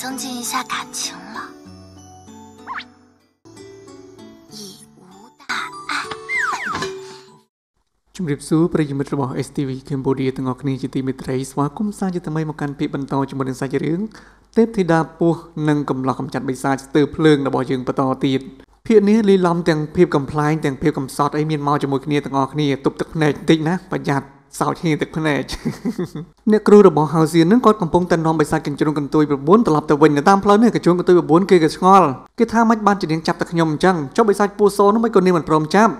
增进一下感情了。已无大碍。ជម្រាបសួរប្រិយមិត្តរបស់ STV Cambodia ទាំងអស់គ្នាជាទីមេត្រីស្វាគមន៍សាជាថ្មីមកកាន់ពាក្យបន្តជាមួយនឹងសាច់រឿងទេពធីតាពស់និងកំឡោះកំចាត់បិសាចស្ទើរភ្លើងរបស់យើងបន្តទៀតភាគនេះលីឡំទាំងភាពកំ pl ែងទាំងភាពកំសត់អីមានមកជាមួយគ្នាទាំងអស់គ្នាទប់ទឹកភ្នែកបន្តិចណាប្រយ័ត្នសោកគ្នាទឹកភ្នែកអ្នកគ្រូរបស់ហៅសៀននឹងគាត់កំពុងតែនាំបិសាចកញ្ជ្រងកន្ទុយ9ត្រឡប់ទៅវិញនៅតាមផ្លូវនេះកញ្ជ្រងកន្ទុយ9គេក៏ឆ្ងល់គេថាមិនបានជានាងចាប់តែខ្ញុំអញ្ចឹងចុះបិសាចពូសនោះមិនក៏នាងមិនព្រមចាប់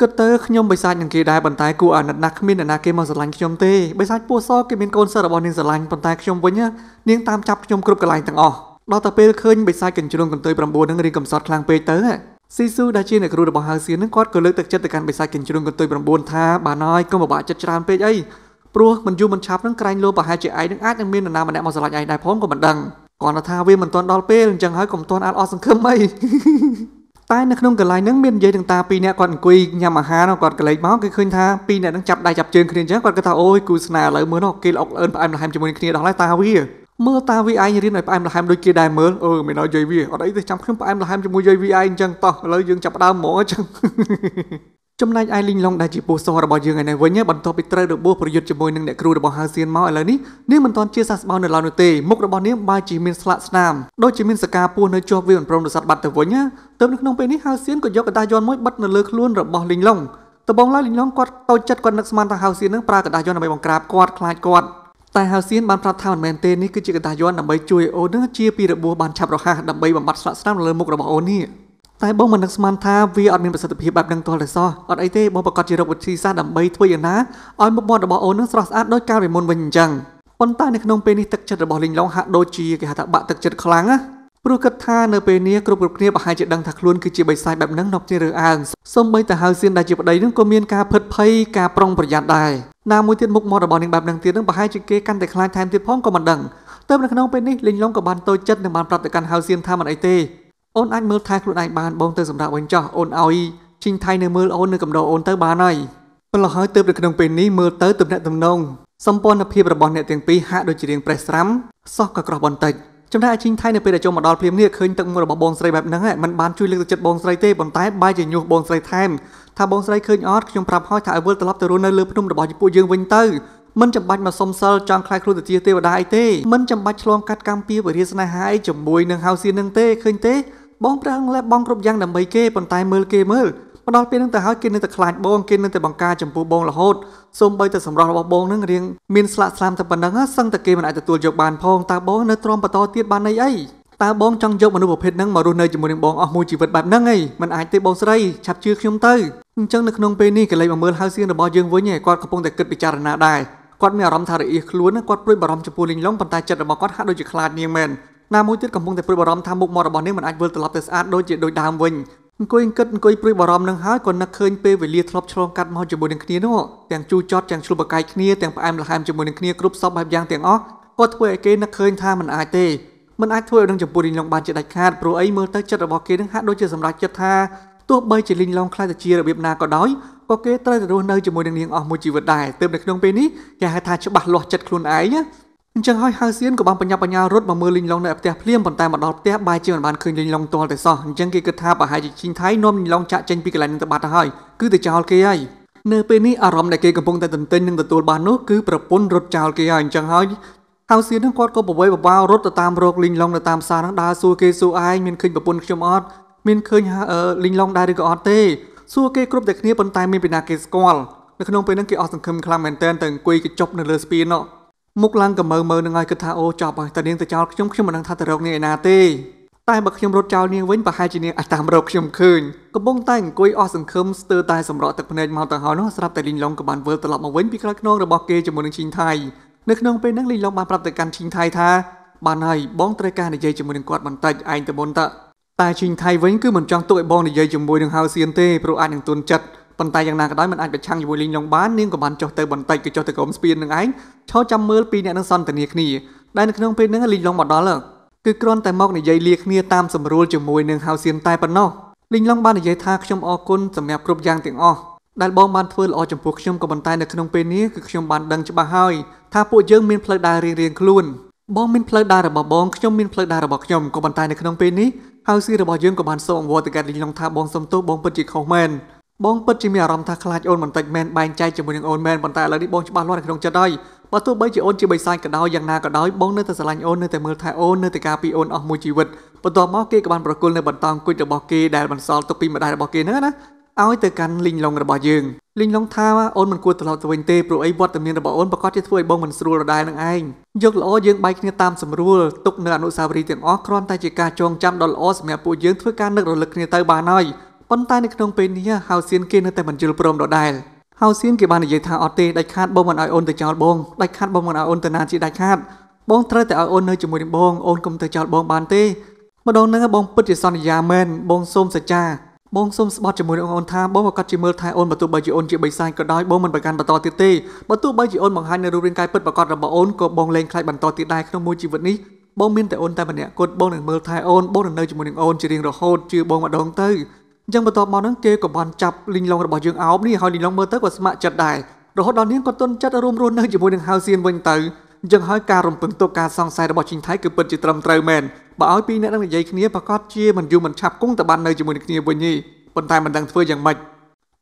គិតទៅខ្ញុំបិសាចនឹងគេដែរប៉ុន្តែគូអាណិតណាស់គ្មានអ្នកណាគេមកស្រឡាញ់ខ្ញុំទេបិសាចពូសគេមានកូនសិស្សរបស់នាងស្រឡាញ់ប៉ុន្តែខ្ញុំវិញនាងតាមចាប់ខ្ញុំគ្រប់កន្លែងទាំងអស់ដល់តែពេលឃើញបិសាចកញ្ជ្រងកន្ទុយ9នឹងរៀងកំសត់ខ្លាំងពេកទៅស៊ីស៊ូដែលជាអ្នកគ្រូរបស់ហើយសៀននឹងគាត់ក៏លើកទឹកចិត្តទៅកាន់បិសាចកញ្ជ្រឹងកន្ទុយ9ថាបានហើយកុំពិបាកចិត្តច្រើនពេកអីព្រោះមិនយូរមិនឆាប់នឹងក្រែងលោប្រហែលជាឯងនឹងអាចនឹងមាននរណាម្នាក់មកសម្លាញ់ឯងដែរផងក៏មិនដឹងគាត់ថាវាមិនទាន់ដល់ពេលអញ្ចឹងហើយកុំទាន់អត់អស់សង្ឃឹមអីតែនៅក្នុងកន្លែងហ្នឹងមាននិយាយនឹងតាពីរនាក់គាត់អង្គុយញ៉ាំអាហារគាត់កលែងមកគេឃើញថាពីរនាក់ហ្នឹងចាប់ដៃចាប់ជើងគ្នាអញ្ចឹងគាត់គិតថាអូយគូស្នេហ៍ឥឡូវមើលនោះគេល្អអឿនផ្អែមល្ហែមជាមួយគ្នាដល់ហើយតាវាមើលតាវាឯងរៀនឲ្យផ្អែមល្ហែមដូចគេដែរមើលអឺមិនឲ្យយាយវាអត់អីទេចាំខ្ញុំផ្អែមល្ហែមជាមួយយាយវាឯងអញ្ចឹងតោះឥឡូវយើងចាប់ដើមហ្មងអញ្ចឹងចំណែកឯលីងឡុងដែលជាពូសរបស់យើងឯនេះវិញបន្ទាប់ពីត្រូវរបួសប្រយុទ្ធជាមួយនឹងអ្នកគ្រូរបស់ហៅសៀនមកឥឡូវនេះនាងមិនទាន់ជាសះស្បើយនៅឡើយនោះទេមុខរបស់នាងបែរជាមានស្លាកស្នាមដូចជាមានសកាពស់នៅជាប់វាមិនព្រមរសាត់បាត់ទៅវិញទៅនៅក្នុងពេលនេះហៅសៀនក៏យកកដាយ័ន្តមួយបិទនៅលើខ្លួនរបស់លីងឡុងដំបងឡើយលីងឡុងគាត់តូចចិត្តគាត់នឹកស្មានថាហៅសៀននឹងប្រើកដាយ័ន្តដើម្បីបង្ក្រាបគាត់ខ្លាចគាត់តែហៅសៀនបានប្រាប់ថាមិនមែនទេនេះគឺជាកតាយ័ន្តដើម្បីជួយអូនជាពីរបួសបានឆាប់រហ័សដើម្បីបំបត្តិស្លាកស្នាមលើមុខរបស់អូននេះតែបងមិននឹកស្មានថាវាអត់មានប្រសិទ្ធភាពបែបនឹងទាល់តែសោះអត់អីទេបងប្រកាសជារកវិធីសាស្ត្រដើម្បីធ្វើយ៉ាងណាឲ្យមុខមាត់របស់អូននឹងស្រស់ស្អាតដោយកាលពីមុនវិញអញ្ចឹងប៉ុន្តែនៅក្នុងពេលនេះទឹកចិត្តរបស់លីងឡុងហាក់ដូចជាគេហៅថាបាក់ទឹកចិត្តខ្លាំងណាព្រោះគិតថានៅពេលនេះគ្រប់គ្រប់គ្នាប្រហែលជាដឹងថាខ្លួនគឺជាបិសាចបែបហ្នឹងនប់គ្នារើអើងសំបីតាហៅសៀនដែលជាប្តីនឹងក៏មានការភិតភ័យការប្រុងប្រយ័ត្នដែរណាមួយទៀតមុខមាត់របស់នាងបែបហ្នឹងទៀតនឹងប្រហែលជាគេកាន់តែខ្លាចថែមទៀតផងក៏មិនដឹងតែនៅក្នុងពេលនេះលីងឡុងក៏បានតូចចិត្តនិងបានប្រាប់ទៅកាន់ហៅសៀនថាមិនអីទេអូនអាចមើលថែខ្លួនឯងបានបងទៅសម្រាប់វិញចោះអូនឲ្យជីងថៃនៅមើលអូននៅកំដរអូនទៅបានហើយប៉ុន្តែហើយទៅនៅក្នុងពេលនេះមើលទៅទំនាក់ទំនងសម្ព័ន្ធភាពរបស់អ្នកទាំងពីរហាក់ដូចជារៀងប្រេះស្រាំសោះក៏ក្រោះបន្តិចចំណែកអាជីងថៃនៅពេលដែលចូលមកដល់ភ្លាមនេះឃើញទឹកមុខរបស់បងស្រីបែបហ្នឹងមិនបានជួយលើកទឹកចិត្តបងស្រីទេប៉ុន្តែបាយជាញុះបងស្រីថែមថាបងស្រីឃើញអត់ខ្ញុំប្រាប់ហើយថាឲ្យវិលត្រឡប់ទៅរស់នៅលើភ្នំរបស់ពួកយើងវិញទៅមិនចាំបាច់មកសុំសិលចង់ខ្លាយខ្លួនទៅជាទេវតាអីទេមិនចាំបាច់ឆ្លងកាត់កម្មពីវិរិយស្នេហាអីជាមួយនឹងហៅសៀននឹងទេឃើញទេបងប្រាំងលែបបងគ្រប់យ៉ាងដើម្បីគេប៉ុន្តែមើលគេមើលមកដល់ពេលនឹងទៅហើយគេនឹងតែខ្លាចបងគេនឹងតែបង្ការចំពោះបងរហូតសូម្បីតែសម្រស់របស់បងនឹងរៀងមានស្លាកស្លាមតែប៉ុណ្ណឹងសឹងតែគេមិនអាចទទួលយកបានផងតើបងនៅទ្រាំបន្តទៀតបានន័យអីតើបងចង់យកមនុស្សប្រភេទហ្នឹងមករស់នៅជាមួយនឹងបងអស់មួយជីវិតបែបហ្នឹងឯងមិនអាចទេបងស្រីឆាប់ជឿខ្ញុំទៅអញ្ចឹងនៅក្នុងពេលនេះកលេចមកមើលហៅសៀងរបស់យើងវិញឯងគាត់កំពុងតែគិតពិចារណាដែរគាត់មានអារម្មណ៍ថារអៀសខ្លួនគាត់ព្រួយបារម្ភចំពោះលីងឡុងប៉ុន្តែចិត្តរបស់គាត់ហាក់ដូចជាខ្លាចនាងមែនណាមួយទៀតកំពុងតែព្រួយបារម្ភថាមុខមាត់របស់នាងមិនអាចវិលត្រឡប់ទៅស្អាតដូចជាដូចដើមវិញអង្គុយគិតអង្គុយព្រួយបារម្ភនឹងហើយក៏នឹកឃើញពេលវេលាធ្លាប់ឆ្លងកាត់មកជាមួយនឹងគ្នានោះទាំងជូរចត់ទាំងឆ្លុបបកាយគ្នាទាំងផ្អែមល្ហែមជាមួយនឹងគ្នាគ្រប់សពបែបយ៉ាងទាំងអស់គាត់ធ្វើឲ្យគេនឹកឃើញថាมันអាចទេมันអាចធ្វើឲ្យនឹងចំពោះលីងឡុងបានជាដាច់ខាតព្រោះអីមើលទៅចិត្តរបស់គេនឹងហាក់ដូចជាសម្រេចចិត្តថាទោះបីជាលីងឡុងខ្លាចតែជារបៀបណាក៏ដោយក៏គេត្រូវតែរស់នៅជាមួយនឹងនាងអស់មួយជីវិតដែរទើបនៅក្នុងពេលនេះគេហៅថាច្បាស់លាស់ចិត្តខ្លួនឯងណាអញ្ចឹងហើយហៅសៀនក៏បានបញ្ញាបញ្ញារត់មកមើលលីងឡុងនៅផ្ទះភ្លាមប៉ុន្តែមកដល់ផ្ទះបាយជាមិនបានឃើញលីងឡុងទាល់តែសោះអញ្ចឹងគេគិតថាប្រហែលជាជីងថៃនាំលីងឡុងចាក់ចេញពីកន្លែងនឹងទៅបាត់ទៅហើយគឺទៅចោលគេហើយនៅពេលនេះអារម្មណ៍ដែលគេកំពុងតែទន្ទឹងនឹងទទួលបាននោះគឺប្រពន្ធរត់ចោលគេហើយអញ្ចឹងហើយហៅសៀននឹងគាត់ក៏ប្រវេបបារត់ទៅតាមរកលីងឡុងនៅតាមផ្សារនឹងដើរសួរគេសួរឯងមានឃើញប្រពន្ធខ្ញុំអត់មានឃើញលីងឡុងដែរឬក៏អត់ទេសួរគេគ្រប់តែគ្នាប៉ុន្តែមានពីណាគេស្គាល់នៅក្នុងពេលហ្នឹងគេអស់សង្ឃឹមខ្លាំងមែនទែនទៅអង្គុយកញ្ចប់នៅលើស្ពាននោះមុខឡើងកម្មើមើនឹងហើយគិតថាអូចប់ហើយតានាងទៅចោលខ្ញុំខ្ញុំមិនដឹងថាទៅរកនាងឯណាទេតែបើខ្ញុំរត់ចោលនាងវិញប្រហែលជានាងអាចតាមរកខ្ញុំឃើញកំពុងតែអង្គុយអស់សង្ឃឹមស្ទើរតែសម្រក់ទឹកភ្នែកមកទៅហើយនោះស្រាប់តែលីងឡុងក៏បានវិលត្រឡប់មកវិញពីក្រោយខ្នងរបស់គេជាមួយនឹងឈីងថៃនៅក្នុងពេលហ្នឹងលីងឡុងបានប្រាប់ទៅកាន់ឈីងថៃថាបានហើយបងត្រូវការនិយាយជាមួយនឹងគាត់បន្តិចឯងទៅមុនតើតែឈីងថៃវិញគឺមិនចង់ទុកឲ្យបងនិយាយជាមួយនឹងហៅសៀនទេព្រោះអាចនឹងទន់ចិត្តប៉ុន្តែយ៉ាងណាក៏ដោយมันអាចប្រឆាំងជាមួយលីងឡុងបាននាងក៏បានចុះទៅបន្តិចក៏ចុះទៅក្រុមស្ពាននឹងឯងឈរចាំមើលពីអ្នកនឹងសន្ទនាគ្នាដែលនៅក្នុងពេលហ្នឹងលីងឡុងមកដល់គឺគ្រាន់តែមកនិយាយលាគ្នាតាមសម្រួលជាមួយនឹងហៅសៀនតែប៉ុណ្ណោះលីងឡុងបាននិយាយថាខ្ញុំអរគុណសម្រាប់គ្រប់យ៉ាងទាំងអស់ដែលបងបានធ្វើល្អចំពោះខ្ញុំក៏ប៉ុន្តែនៅក្នុងពេលនេះគឺខ្ញុំបានដឹងច្បាស់ហើយថាពួកយើងមានផ្លូវដើររៀងៗខ្លួនបងមានផ្លូវដើររបស់បងខ្ញុំមានផ្លូវដើររបស់ខ្ញុំក៏ប៉ុន្តែនៅក្នុងពេលនេះហើយស៊ីរបស់យើងក៏បានសូមអង្វរទៅកាត់លីងឡុងថាបងសុំទោសបងពិតជាខុសមែនបងពិតជាមានអារម្មណ៍ថាខ្លាចអូនបន្តិចមែនបែងចែកជាមួយនឹងអូនមែនប៉ុន្តែឥឡូវនេះបងច្បាស់លាស់នៅក្នុងចិត្តហើយបើទោះបីជាអូនជាបិសាចក៏ដោយយ៉ាងណាក៏ដោយបងនៅតែស្រឡាញ់អូននៅតែមើលថែអូននៅតែការពារអូនអស់មួយជីវិតបន្ទាប់មកគេក៏បានប្រគល់នៅបន្តអង្គុយរបស់គេដែលបន្សល់ទុកពីម្ដាយរបស់គេហ្នឹងណាឲ្យទៅកាន់លីងឡុងរបស់យើងលីងឡុងថាអូនមិនគួរត្រឡប់ទៅវិញទេព្រោះអីវត្តមានរបស់អូនប្រកាសជាធ្វើឲ្យបងមិនស្រួលដដែលនឹងឯងយកល្អយើងបែកគ្នាតាមស្រួលទុកនៅអនុសាវរីយ៍ទាំងអស់គ្រាន់តែជាការចងចាំដ៏ល្អសម្រាប់ពួកយើងធ្វើការនឹករលឹកគ្នាទៅបានហើយប៉ុន្តែនៅក្នុងពេលនេះហៅសៀនគេនៅតែមិនយល់ព្រមដដែលហៅសៀនគេបាននិយាយថាអត់ទេដាច់ខាតបងមិនឲ្យអូនទៅចោលបងដាច់ខាតបងមិនឲ្យអូនទៅណាជាដាច់ខាតបងត្រូវតែឲ្យអូននៅជាមួយនឹងបងអូនកុំទៅចោលបងបានទេម្ដងហ្នឹងបងពិតជាសន្យាមែនបងសូមសច្ចាបងសូមស្បត់ជាមួយនឹងអូនថាបងប្រកាសជាមើលថែអូនបើទោះបីជាអូនជាបិសាចក៏ដោយបងមិនប្រកាន់បន្តទៀតទេបើទោះបីជាអូនបង្ហាញនៅរូបរាងកាយពិតប្រាកដរបស់អូនក៏បងលែងខ្លាចបន្តទៀតដែរក្នុងមួយជីវិតនេះបងមានតែអូនតែម្នាក់គត់បងនឹងមើលថែអូនបងនឹងនៅជាមួយនឹងអូនជារៀងរហូតជឿបងម្ដងទៅអញ្ចឹងបន្ទាប់មកហ្នឹងគេក៏បានចាប់លីងឡុងរបស់យើងអោបនេះហើយលីងឡុងមើលទៅក៏ស្ម័គ្រចិត្តដែររហូតដល់នាងក៏ទន់ចិត្តរួមរស់នៅជាមួយនឹងហៅសៀនវិញទៅអញ្ចឹងហើយការរំពឹងទុកការសង្ស័យរបស់ជីងថៃគឺពិតជាត្រឹមត្រូវមែនបើឲ្យពីរអ្នកនឹងនិយាយគ្នាប្រកាសជាមិនយូរមិនឆាប់គង់ទៅបាននៅជាមួយនឹងគ្នាវិញទេប៉ុន្តែមិនដឹងធ្វើយ៉ាងម៉េច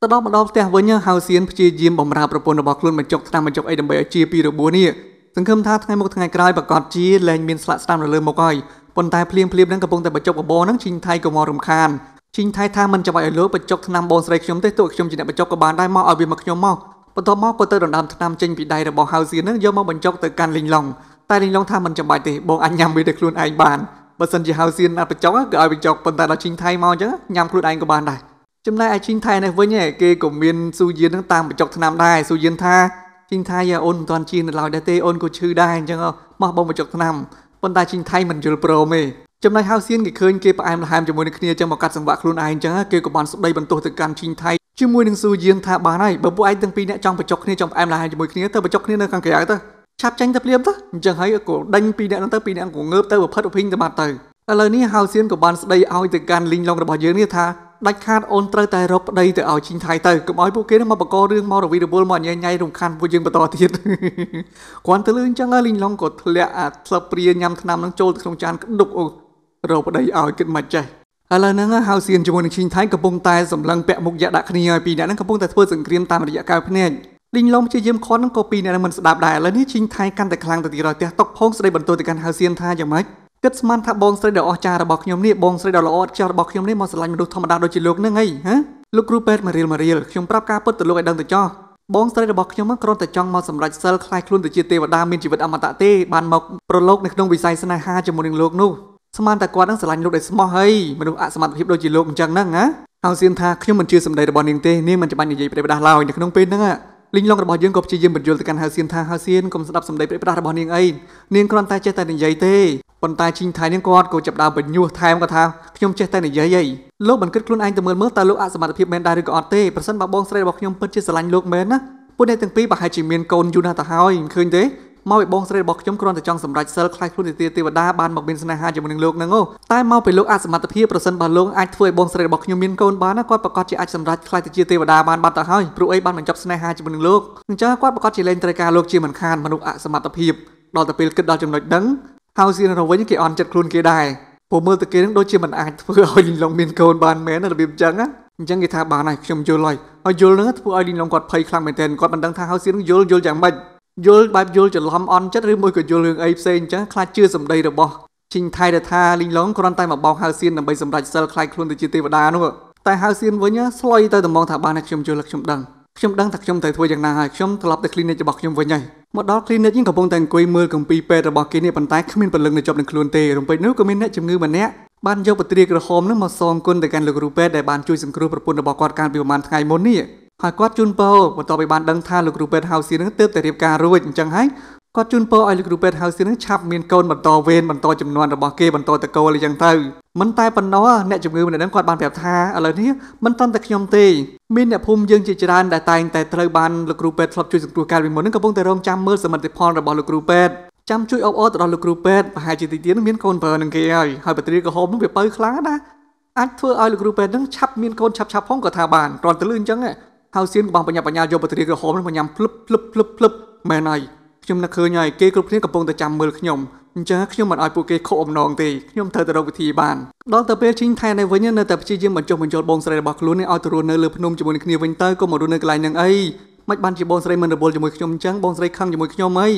ទៅដល់ម្ដងផ្ទះវិញហៅសៀនព្យាយាមបំរើប្រពន្ធរបស់ខ្លួនបញ្ចុកឆ្នាំបញ្ចុកអីដើម្បីឲ្យជាពីរបួសនេះសង្ឃឹមថាថ្ងៃមុខថ្ងៃក្រោយប្រកាសជាលែងមានស្លាកស្នាមនៅលើមុខហើយប៉ុន្តែភ្លាមភ្លាមនឹងកំពុងតែបញ្ចុកបបោនឹងជីងថៃក៏មករំខានជីងថៃថាមិនចាំបាច់ឲ្យលោកបញ្ចុកថ្នាំបងស្រីខ្ញុំទេទោះខ្ញុំជាអ្នកបញ្ចុកក៏បានដែរមកឲ្យវាមកខ្ញុំមកបន្ទាប់មកគាត់ទៅដណ្ដើមថ្នាំចេញពីដៃរបស់ហៅសៀននឹងយកមកបញ្ចុកទៅកាន់លីងឡុងតែលីងឡុងថាមិនចាំបាច់ទេបងអាចញ៉ាំវាដោយខ្លួនឯងបានបើសិនជាហៅសៀនអាចបញ្ចុកក៏ឲ្យបញ្ចុកប៉ុន្តែដល់ជីងថៃមកអញ្ចឹងញ៉ាំខ្លួនឯងក៏បានដែរចំណែកឯជីងថៃនេះវិញគេក៏មានស៊ូយៀននឹងតាមបញ្ចុកថ្នាំដែរស៊ូយៀនថាជីងថៃអូនមិនទាន់ជានៅឡើយដែរទេអូនក៏ឈឺដែរអញ្ចឹងមកបងបញ្ចុកថ្នាំប៉ុន្តែជីងថៃមិនយល់ព្រមទេចំណែកហៅសៀនគេឃើញគេផ្អែមល្ហែមជាមួយនឹងគ្នាចឹងមកកាត់សង្វាក់ខ្លួនឯងចឹងគេក៏បានស្ដីបន្ទោសទៅកាន់ឈីងថៃជាមួយនឹងស៊ូយៀនថាបានហើយបើពួកឯងទាំងពីរអ្នកចង់បញ្ចុកគ្នាចង់ផ្អែមល្ហែមជាមួយគ្នាទៅបញ្ចុកគ្នានៅខាងក្រៅទៅឆាប់ចាញ់ទៅភ្លាមទៅអញ្ចឹងហើយក៏ដេញពីរអ្នកនោះទៅពីរអ្នកក៏ងើបទៅប្រផិតប្រភិញទៅបាត់ទៅឥឡូវនេះហៅសៀនក៏បានស្ដីឲ្យទៅកាន់លីងឡុងរបស់យើងនេះថាដាច់ខាតអូនត្រូវតែរកប្តីទៅឲ្យឈីងថៃទៅកុំឲ្យពួកគេមកបង្ករឿងមករវីរវល់មកញ៉ៃញ៉ៃរំខានពួកយើងបន្តទៀតគ្រាន់តែលឺអញ្ចឹងហើយលីងឡុងក៏ធ្លាក់អាស្លឹកព្រាញ៉ាំថ្នាំនឹងចូលទៅក្នុងចានក្ដុកអូរកប្តីឲ្យគិតមិនចេះឥឡូវហ្នឹងហៅសៀនជាមួយនឹងឈីងថៃកំពុងតែសម្លឹងពាក់មុខយ៉ាដាក់គ្នាឲ្យពីរអ្នកហ្នឹងកំពុងតែធ្វើសង្គ្រាមតាមរយៈកៅភ្នែកលីងឡុងជាយាមខន់ហ្នឹងក៏ពីរអ្នកហ្នឹងមិនស្ដាប់ដែរឥឡូវនេះឈីងថៃកាន់តែខ្លាំងទៅទីរយផ្ទះຕົកផងស្ដីបន្ទោទៅកាន់ហៅសៀនថាយ៉ាងម៉េចគិតស្មានថាបងស្រីដ៏អស្ចារ្យរបស់ខ្ញុំនេះបងស្រីដ៏ល្អឥតខ្ចោះរបស់ខ្ញុំនេះមកស្រឡាញ់មនុស្សធម្មតាដូចជាលោកហ្នឹងហីហ៎លោកគ្រូពេទ្យមករៀលមករៀលខ្ញុំប្រាប់ការពិតទៅលោកឲ្យដឹងទៅចោះបងស្រីរបស់ខ្ញុំគ្រាន់តែចង់មកសម្រេចសិលខ្លាយខ្លួនទៅជាទេវតាមានជីវិតអមតៈទេបានមកប្រឡូកនៅក្នុងវិស័យស្នេហាជាមួយនឹងលោកនោះស្មានតែគាត់នឹងស្រឡាញ់លោកដោយស្មោះហើយមនុស្សអសមត្ថភាពដូចជាលោកអញ្ចឹងហ្នឹងណាអោសៀនថាខ្ញុំមិនជឿសម្ដីរបស់នាងទេនាងមិនច្បាស់និយាយប្រេះប្រាស់ឡើយនៅក្នុងពេលហ្នឹងលីងឡុងរបស់យើងក៏ព្យាយាមបញ្យល់ទៅកាន់ហៅសៀនថាហៅសៀនកុំស្ដាប់សម្ដីប្រេះប្រាស់របស់នាងអីនាងគ្រាន់តែចេះតែនិយាយទេប៉ុន្តែជីងថៃនាងគាត់ក៏ចាប់ដើមបញ្យោះថែមក៏ថាខ្ញុំចេះតែនិយាយអីលោកមិនគិតខ្លួនឯងទៅមើលមើលតើលោកអសមត្ថភាពមែនដែរឬក៏អត់ទេប្រសិនបើបងស្រីរបស់ខ្ញុំពិតជាស្រឡាញ់លោកមែនណាពួកអ្នកទាំងពីរប្រហែលជាមានកូនយូរណាស់ទៅហើយឃើញទេមកពីបងស្រីរបស់ខ្ញុំគ្រាន់តែចង់សម្រេចសិលខ្លាចខ្លួនទៅទេវតាបានមកមានស្នេហាជាមួយនឹងលោកនឹងអូតែមកពីលោកអសមត្ថភាពប្រសិនបើលោកអាចធ្វើឲ្យបងស្រីរបស់ខ្ញុំមានកូនបានណាគាត់ប្រកាសជាអាចសម្រេចខ្លាចទៅជាទេវតាបានបាត់ទៅហើយព្រោះអីបានបញ្ចប់ស្នេហាជាមួយនឹងលោកអញ្ចឹងគាត់ប្រកាសជាលែងត្រូវការលោកជាមិនខានមនុស្សអសមត្ថភាពដល់ទៅពេលគិតដល់ចំណុចដឹងហើយស៊ីនរវិញគេអន់ចិត្តខ្លួនគេដែរព្រោះមើលទៅគេនឹងដូចជាមិនអាចធ្វើឲ្យលីឡុងមានកូនបានមែនរបៀបអញ្ចឹងណាអញ្ចឹងគេថាបានហើយខ្ញុំយល់ហើយហើយយល់នឹងធ្វើឲ្យលីឡុងគាត់ភ័យខ្លាំងមែនទែនគាត់មិនដឹងថាហើយស៊ីនយល់យល់យ៉ាងម៉េចយល់បែបយល់ច្រឡំអន់ចិត្តឬមួយក៏យល់រឿងអីផ្សេងចឹងខ្លាចជឿសម្ដីរបស់ឈិញថៃដែលថាលីងឡងគ្រាន់តែមកបោកហៅសៀនដើម្បីសម្រេចសិលខ្លាចខ្លួនទៅជាទេវតានោះតែហៅសៀនវិញស្លុយទៅតំងថាបានខ្ញុំយល់ខ្ញុំដឹងខ្ញុំដឹងថាខ្ញុំត្រូវធ្វើយ៉ាងណាហើយខ្ញុំត្រឡប់ទៅ clinic របស់ខ្ញុំវិញហើយមកដល់ clinic យើងកំពុងតែអង្គុយមើលកំពីពេទ្យរបស់គេនេះប៉ុន្តែគ្មានពលឹងនៅជាប់នឹងខ្លួនទេរំពេចនោះក៏មានអ្នកជំងឺម្នាក់បានយកបត្រាក្រហមនោះមកសងគុណទៅកាន់លោកគ្រូពេទ្យដែលបានជួយសង្គ្រោះប្រពន្ធរបស់គាត់កាលពីប្រហែលថ្ងៃមុននេះហើយគាត់ជូនពរបន្ទាប់ពីបានដឹងថាលោកគ្រូពេទ្យហៅស៊ីនឹងទើបតែរៀបការរួចអញ្ចឹងហើយគាត់ជូនពរឲ្យលោកគ្រូពេទ្យហៅស៊ីនឹងឆាប់មានកូនបន្តវេនបន្តចំនួនរបស់គេបន្តតកូលអីចឹងទៅមិនតែប៉ុណ្ណោះអ្នកជំងឺម្នាក់ហ្នឹងគាត់បានប្រាប់ថាឥឡូវនេះមិនតន់តែខ្ញុំទេមានអ្នកភូមិយើងជាច្រើនដែលតែងតែត្រូវបានលោកគ្រូពេទ្យធ្លាប់ជួយសង្គ្រោះកាលពីមុនហ្នឹងកំពុងតែរងចាំមើលសមិទ្ធផលរបស់លោកគ្រូពេទ្យចាំជួយអបអរទៅដល់លោកគ្រូពេទ្យប្រហែលជាទីទៀតមានកូនប្រើនឹងគេហើយហើយបត្រីក៏ហូបនឹងវាបើខ្លាំងណាស់អាចធ្វើឲ្យលោកគ្រូពេទ្យនឹងឆាប់មានកូនឆាប់ឆាប់ផងក៏ថាបានគ្រាន់តែលឺអញ្ចឹងហើយសៀនក៏បានបញ្ញាបញ្ញាយកបត្រីក្រហមនោះមកញ៉ាំភ្លឹបភ្លឹបភ្លឹបភ្លឹបមែនហើយខ្ញុំនឹកឃើញហើយគេគ្រប់គ្នាកំពុងតែចាំមើលខ្ញុំអញ្ចឹងខ្ញុំមិនឲ្យពួកគេខកអំណងទេខ្ញុំត្រូវទៅរកវិធីបានដល់ទៅពេលឈិញថែនៅវិញនៅតែព្យាយាមបញ្ចុះបញ្ចូលបងស្រីរបស់ខ្លួនឲ្យទៅរស់នៅលើភ្នំជាមួយនឹងគ្នាវិញទៅក៏មករស់នៅកន្លែងហ្នឹងអីមិនបានជាបងស្រីមិនរវល់ជាមួយខ្ញុំអញ្ចឹងបងស្រីខឹងជាមួយខ្ញុំអី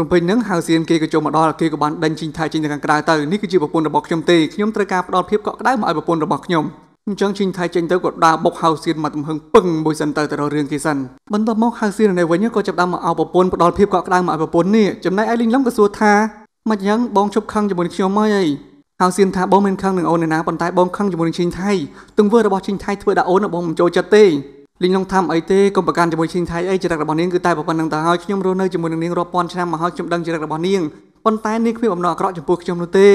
រំពេញនឹងហៅសៀនគេក៏ចូលមកដល់គេក៏បានដេញជីងថែជីងទៅខាងក្រៅទៅនេះគឺជាប្រពន្ធរបស់ខ្ញុំទេខ្ញុំត្រូវការផ្ដល់ភាពកក់ក្ដៅមកឲ្យប្រពន្ធរបស់ខ្ញុំអញ្ចឹងជិញថៃចេញទៅក៏ដើរបុកហៅសៀនមកទំហឹងពឹងមួយសិនទៅទៅរករឿងគេសិនបន្ទាប់មកហៅសៀននៅវិញក៏ចាប់ដើមមកឲ្យប្រពន្ធផ្ដាល់ភាពក៏ក្តៅមកឲ្យប្រពន្ធនេះចំណែកឯលីងឡំក៏សួរថាមកយ៉ាង បងជប់ខឹងជាមួយខ្ញុំហើយអីហៅសៀនថាបងមិនខឹងនឹងអូនណាប៉ុន្តែបងខឹងជាមួយនឹងជិញថៃទង្វើរបស់ជិញថៃធ្វើដាក់អូនបងមិនចូលចិត្តទេលីងឡំថាអីទេកុំប្រកាន់ជាមួយជិញថៃអីចរិតរបស់នាងគឺតែប៉ុណ្្នឹងទៅហើយខ្ញុំរស់នៅជាមួយនឹងនាងរាប់ពាន់ឆ្នាំមកហើយខ្ញុំដឹងចរិតរបស់នាងប៉ុន្តែនាងគ្មានបំណងអាក្រក់ចំពោះខ្ញុំនោះទេ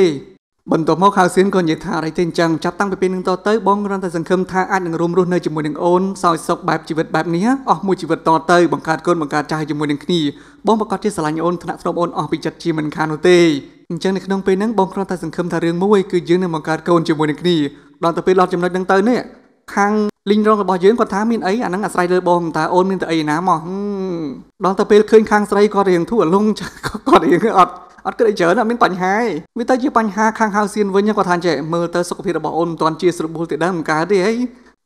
បន្ទាប់មកហៅសៀនក៏និយាយថាអីទេអញ្ចឹងចាប់តាំងពីពេលនឹងតទៅបងរំតែសង្ឃឹមថាអាចនឹងរួមរស់នៅជាមួយនឹងអូនសោយសុខបែបជីវិតបែបនេះអស់មួយជីវិតតទៅបង្កើតកូនបង្កើតចៅជាមួយនឹងគ្នាបងប្រកាសជាស្រឡាញ់អូនថ្នាក់ធ្នប់អូនអស់ពីចិត្តជាមិនខាននោះទេអញ្ចឹងនៅក្នុងពេលហ្នឹងបងគ្រាន់តែសង្ឃឹមថារឿងមួយគឺយើងនឹងបង្កើតកូនជាមួយនឹងគ្នាដល់ទៅពេលដល់ចំណុចហ្នឹងទៅនេះខាងលីងរងរបស់យើងគាត់ថាមានអីអាហ្នឹងអាស្រ័យលើបងតើអូនមានតែអីណាមកដល់ទៅពេលឃើញខាងស្រីគាត់រៀងធូរលងគាត់រៀងអត់អត់គិតអីច្រើនអត់មានបញ្ហាទេវាទៅជាបញ្ហាខាងហៅសៀនវិញគាត់ថាចេះមើលទៅសុខភាពរបស់អូនមិនទាន់ជាស្របួលទេដែរមិនកើតទេហី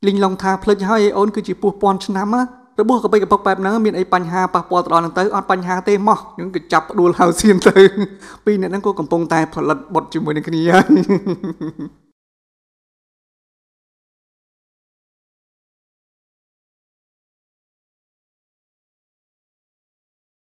លីងឡងថាភ្លេចហើយអូនគឺជាពោះពាន់ឆ្នាំណារបួសកបិកកពុកបែបហ្នឹងមានអីបញ្ហាប៉ះពាល់ទៅដល់ហ្នឹងទៅអត់បញ្ហាទេមកយើងក៏ចាប់ផ្ដួលហៅសៀនទៅពីរអ្នកហ្នឹងក៏កំពុងតែ ផលិតបុតជាមួយនឹងគ្នាហើយ